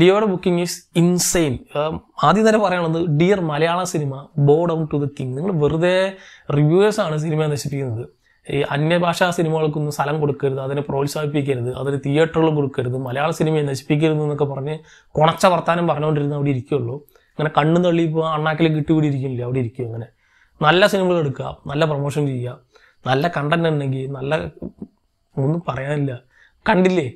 ലിയോയുടെ booking is insane ആദ്യം തന്നെ പറയാനുള്ളത് dear Malayala cinema board down to the king നിങ്ങൾ വെറുതെ ആണ് സിനിമ നശിപ്പിക്കുന്നത് ഈ അന്യഭാഷാ സിനിമകൾക്കൊന്നും സ്ഥലം കൊടുക്കരുത് അതിനെ പ്രോത്സാഹിപ്പിക്കരുത് അതിന് തിയേറ്ററുകൾ കൊടുക്കരുത് മലയാള സിനിമയെ നശിപ്പിക്കരുത് എന്നൊക്കെ പറഞ്ഞ് കുണച്ച വർത്താനം പറഞ്ഞുകൊണ്ടിരുന്ന അവിടെ ഇരിക്കുള്ളൂ അങ്ങനെ കണ്ണു തള്ളി ഇപ്പോൾ അണ്ണാക്കിൽ കിട്ടിവിടെ ഇരിക്കില്ല അവിടെ ഇരിക്കും അങ്ങനെ നല്ല സിനിമകൾ എടുക്കുക നല്ല പ്രൊമോഷൻ ചെയ്യുക നല്ല കണ്ടന്റ് ഉണ്ടെങ്കിൽ നല്ല ഒന്നും പറയാനില്ല കണ്ടില്ലേ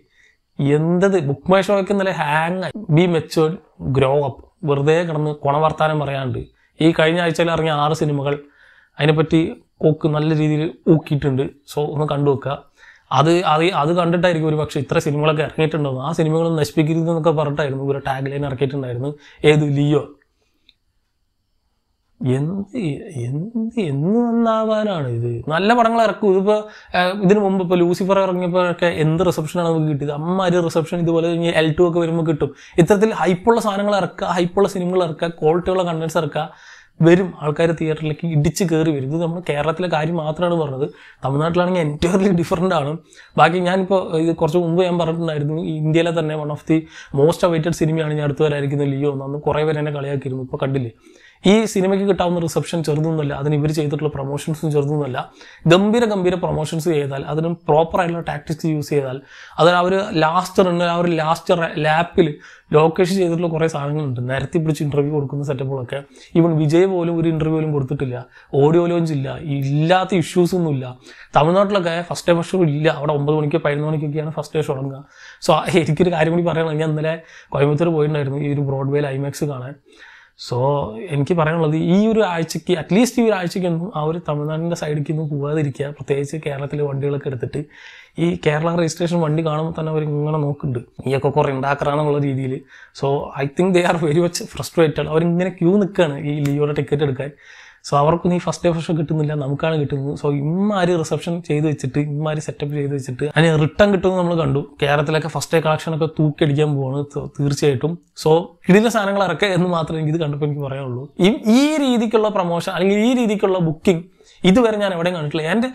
എന്തത് ബുക്ക് മൈ ഷോയ്ക്ക് നല്ല ഹാങ് ആയി ബി മെച്ചുവൽ ഗ്രോ അപ്പ് വെറുതെ കിടന്ന് കുണവർത്താനം പറയാണ്ട് ഈ കഴിഞ്ഞ ആഴ്ചയിൽ ഇറങ്ങിയ ആറ് സിനിമകൾ അതിനെപ്പറ്റി കോക്ക് നല്ല രീതിയിൽ ഊക്കിയിട്ടുണ്ട് സോ ഒന്ന് കണ്ടു വെക്കുക അത് അത് അത് കണ്ടിട്ടായിരിക്കും ഒരു പക്ഷേ ഇത്ര സിനിമകളൊക്കെ ഇറങ്ങിയിട്ടുണ്ടാവും ആ സിനിമകൾ നശിപ്പിക്കരുതെന്നൊക്കെ പറഞ്ഞിട്ടായിരുന്നു ഒരു ടാഗ് ലൈൻ ഇറക്കിയിട്ടുണ്ടായിരുന്നു ഏത് ലിയോ എന്ത് എന്ത് എന്ന് നന്നാവാനാണ് ഇത് നല്ല പടങ്ങൾ ഇറക്കും ഇതിപ്പോ ഇതിനു മുമ്പ് ഇപ്പൊ ലൂസിഫർ ഇറങ്ങിയപ്പോഴൊക്കെ എന്ത് റിസപ്ഷനാണ് നമുക്ക് കിട്ടിയത് അമ്മാതിരി റിസപ്ഷൻ ഇതുപോലെ കഴിഞ്ഞ് എൽ ടു ഒക്കെ വരുമ്പോൾ കിട്ടും ഇത്തരത്തിൽ ഹൈപ്പുള്ള സാധനങ്ങൾ ഇറക്കുക ഹൈപ്പുള്ള സിനിമകൾ ഇറക്കുക ക്വാളിറ്റിയുള്ള കണ്ടൻസ് ഇറക്കുക വരും ആൾക്കാർ തിയേറ്ററിലേക്ക് ഇടിച്ച് കയറി വരും ഇത് നമ്മൾ കേരളത്തിലെ കാര്യം മാത്രമാണ് പറഞ്ഞത് തമിഴ്നാട്ടിലാണെങ്കിൽ എൻറ്റയർലി ഡിഫറെൻ്റ് ആണ് ബാക്കി ഞാനിപ്പോൾ ഇത് കുറച്ച് മുമ്പ് ഞാൻ പറഞ്ഞിട്ടുണ്ടായിരുന്നു ഇന്ത്യയിലെ തന്നെ one of the most awaited സിനിമയാണ് ഞാൻ അടുത്ത് ലിയോ എന്ന് കുറേ പേരെന്നെ കളിയാക്കിയിരുന്നു ഇപ്പോൾ കണ്ടില്ലേ ഈ സിനിമയ്ക്ക് കിട്ടാവുന്ന റിസപ്ഷൻ ചെറുതൊന്നുമല്ല അതിന് ഇവർ ചെയ്തിട്ടുള്ള പ്രൊമോഷൻസും ചെറുതൊന്നുമല്ല ഗംഭീര ഗംഭീര പ്രൊമോഷൻസ് ചെയ്താൽ അതിന് പ്രോപ്പർ ആയിട്ടുള്ള ടാക്ടിക്സ് യൂസ് ചെയ്താൽ അതിന് അവർ ലാസ്റ്റ് റണ്ണിൽ ആ ഒരു ലാസ്റ്റ് ലാപ്പിൽ ലൊക്കേഷൻ ചെയ്തിട്ടുള്ള കുറേ സാധനങ്ങളുണ്ട് നിരത്തി പിടിച്ച് ഇൻ്റർവ്യൂ കൊടുക്കുന്ന സെറ്റപ്പുകളൊക്കെ ഈവൻ വിജയ് പോലും ഒരു ഇൻ്റർവ്യൂ പോലും കൊടുത്തിട്ടില്ല ഓഡിയോ ലോഞ്ച് ഇല്ല ഇല്ലാത്ത ഇഷ്യൂസ് ഇല്ല തമിഴ്നാട്ടിലൊക്കെ ഫസ്റ്റ് ഡേ ഫസ്റ്റ് ഷോ ഇല്ല അവിടെ ഒമ്പത് മണിക്ക് പതിനൊന്ന് മണിക്കൊക്കെയാണ് ഫസ്റ്റ് ഡേ ഷോ തുടങ്ങുക സോ എനിക്കൊരു കാര്യം കൂടി പറയണം ഞാൻ ഇന്നലെ കോയമ്പത്തൂർ പോയിട്ടുണ്ടായിരുന്നു ഈ ഒരു ബ്രോഡ്വേയിൽ ഐമാക്സ് കാണാൻ സോ എനിക്ക് പറയാനുള്ളത് ഈ ഒരു ആഴ്ചക്ക് അറ്റ്ലീസ്റ്റ് ഈ ഒരു ആഴ്ചക്കൊന്നും ആ ഒരു തമിഴ്നാടിൻ്റെ സൈഡിലേക്ക് ഒന്നും പോകാതിരിക്കുക പ്രത്യേകിച്ച് കേരളത്തിലെ വണ്ടികളൊക്കെ എടുത്തിട്ട് ഈ കേരള രജിസ്ട്രേഷൻ വണ്ടി കാണുമ്പോൾ തന്നെ അവർ ഇങ്ങനെ നോക്കുന്നുണ്ട് നീയൊക്കെ കുറേ ഉണ്ടാക്കാറാന്നുള്ള രീതിയിൽ so I think they are very much frustrated അവരിങ്ങനെ ക്യൂ നിൽക്കുകയാണ് ഈ ലീവോടെ ടിക്കറ്റ് എടുക്കാൻ സോ അവർക്ക് നീ ഫസ്റ്റ് ഫ്രഷ് കിട്ടുന്നില്ല നമുക്കാണ് കിട്ടുന്നത് സോ ഇമ്മാര് റിസപ്ഷൻ ചെയ്ത് വെച്ചിട്ട് ഇമ്മാര് സെറ്റപ്പ് ചെയ്ത് വെച്ചിട്ട് അതിന് റിട്ടേൺ കിട്ടുമെന്ന് നമ്മൾ കണ്ടു കേരളത്തിലൊക്കെ ഫസ്റ്റ് ഡേ തൂക്കി തൂക്കടിക്കാൻ പോവാണ് തീർച്ചയായിട്ടും സോ ഇടിലെ സാധനങ്ങൾ ഇറക്കുക എന്ന് മാത്രമേ എനിക്ക് ഇത് കണ്ടപ്പോൾ എനിക്ക് പറയാനുള്ളൂ ഈ രീതിക്കുള്ള പ്രൊമോഷൻ അല്ലെങ്കിൽ ഈ രീതിക്കുള്ള ബുക്കിംഗ് ഇതുവരെ ഞാൻ എവിടെയും കണ്ടിട്ടില്ല എൻ്റെ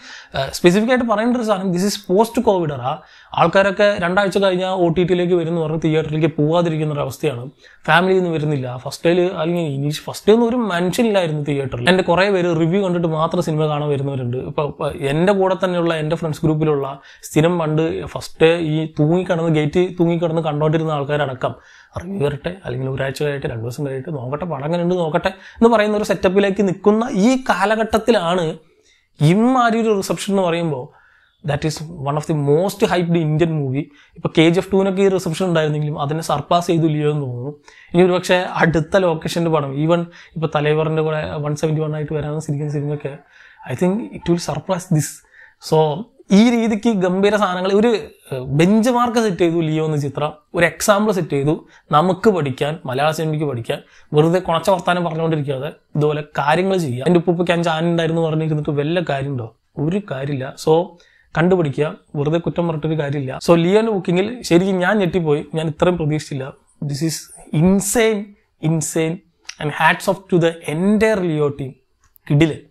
സ്പെസിഫിക്കായിട്ട് പറയേണ്ട ഒരു സാധനം ദിസ് ഇസ് പോസ്റ്റ് കോവിഡ് ആ ആൾക്കാരൊക്കെ രണ്ടാഴ്ച കഴിഞ്ഞാൽ ഒ ടി ടിയിലേക്ക് വരുന്ന പറഞ്ഞ് തിയേറ്ററിലേക്ക് പോകാതിരിക്കുന്ന ഒരു അവസ്ഥയാണ് ഫാമിലിയിൽ നിന്ന് വരുന്നില്ല ഫസ്റ്റ് ഡേയിൽ അല്ലെങ്കിൽ ഇനി ഫസ്റ്റ് ഡേ ഒന്നും ഒരു മനുഷ്യനില്ലായിരുന്നു തിയേറ്ററിൽ എൻ്റെ കുറേ പേര് റിവ്യൂ കണ്ടിട്ട് മാത്രം സിനിമ കാണാൻ വരുന്നവരുണ്ട് ഇപ്പോൾ എൻ്റെ കൂടെ തന്നെയുള്ള എൻ്റെ ഫ്രണ്ട്സ് ഗ്രൂപ്പിലുള്ള സ്ഥിരം പണ്ട് ഫസ്റ്റ് ഈ തൂങ്ങിക്കിടന്ന് ഗേറ്റ് തൂങ്ങിക്കിടന്ന് കണ്ടോണ്ടിരുന്ന ആൾക്കാരടക്കം റിവ്യൂ വരട്ടെ അല്ലെങ്കിൽ ഒരാഴ്ച കഴിയട്ടെ രണ്ട് ദിവസം കഴിയട്ടെ നോക്കട്ടെ പടം അങ്ങനെ ഉണ്ട് നോക്കട്ടെ എന്ന് പറയുന്ന ഒരു സെറ്റപ്പിലേക്ക് നിൽക്കുന്ന ഈ കാലഘട്ടത്തിലാണ് ഇമ്മാതിരി ഒരു റിസപ്ഷൻ എന്ന് പറയുമ്പോൾ that is one of the most hyped Indian movie ഇപ്പോൾ കെ ജി എഫ് ടുവിനൊക്കെ ഈ റിസപ്ഷൻ ഉണ്ടായിരുന്നെങ്കിലും അതിനെ സർപ്പാസ് ചെയ്തില്ലയോ എന്ന് തോന്നുന്നു ഇനി ഒരു പക്ഷേ അടുത്ത ലൊക്കേഷൻ്റെ പടം ഈവൻ ഇപ്പോൾ തലൈവറിൻ്റെ കൂടെ വൺ സെവൻറ്റി വൺ ആയിട്ട് വരാവുന്ന സിനിമ സിനിമയൊക്കെ I think it will surprise this so ഈ രീതിക്ക് ഗംഭീര സാധനങ്ങൾ ഒരു ബെഞ്ച് മാർക്ക് സെറ്റ് ചെയ്തു ലിയോ എന്ന ചിത്രം ഒരു എക്സാമ്പിൾ സെറ്റ് ചെയ്തു നമുക്ക് പഠിക്കാൻ മലയാള സിനിമയ്ക്ക് പഠിക്കാൻ വെറുതെ കുണച്ച വർത്താനം പറഞ്ഞുകൊണ്ടിരിക്കാതെ ഇതുപോലെ കാര്യങ്ങൾ ചെയ്യാം എൻ്റെ ഉപ്പുപ്പയ്ക്ക് അഞ്ച് ആനുണ്ടായിരുന്നു പറഞ്ഞിരുന്നിട്ട് വല്ല കാര്യമുണ്ടോ ഒരു കാര്യമില്ല സോ കണ്ടുപിടിക്കുക വെറുതെ കുറ്റം പറഞ്ഞിട്ടൊരു കാര്യമില്ല സോ ലിയോൻ്റെ ബുക്കിങ്ങിൽ ശരിക്കും ഞാൻ ഞെട്ടിപ്പോയി ഞാൻ ഇത്രയും പ്രതീക്ഷിച്ചില്ല this is insane insane and hats off to the entire Leo team കിടിലൻ